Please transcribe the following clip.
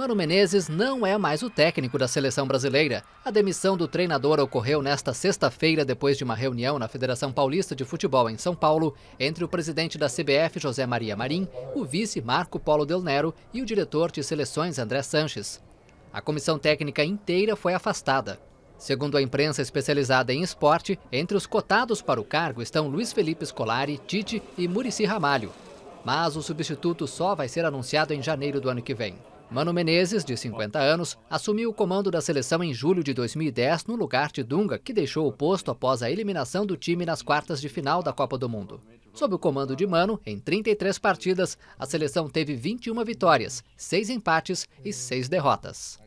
Mano Menezes não é mais o técnico da seleção brasileira. A demissão do treinador ocorreu nesta sexta-feira, depois de uma reunião na Federação Paulista de Futebol em São Paulo, entre o presidente da CBF, José Maria Marim, o vice Marco Polo Del Nero e o diretor de seleções, André Sanches. A comissão técnica inteira foi afastada. Segundo a imprensa especializada em esporte, entre os cotados para o cargo estão Luiz Felipe Scolari, Tite e Murici Ramalho. Mas o substituto só vai ser anunciado em janeiro do ano que vem. Mano Menezes, de 50 anos, assumiu o comando da seleção em julho de 2010 no lugar de Dunga, que deixou o posto após a eliminação do time nas quartas de final da Copa do Mundo. Sob o comando de Mano, em 33 partidas, a seleção teve 21 vitórias, 6 empates e 6 derrotas.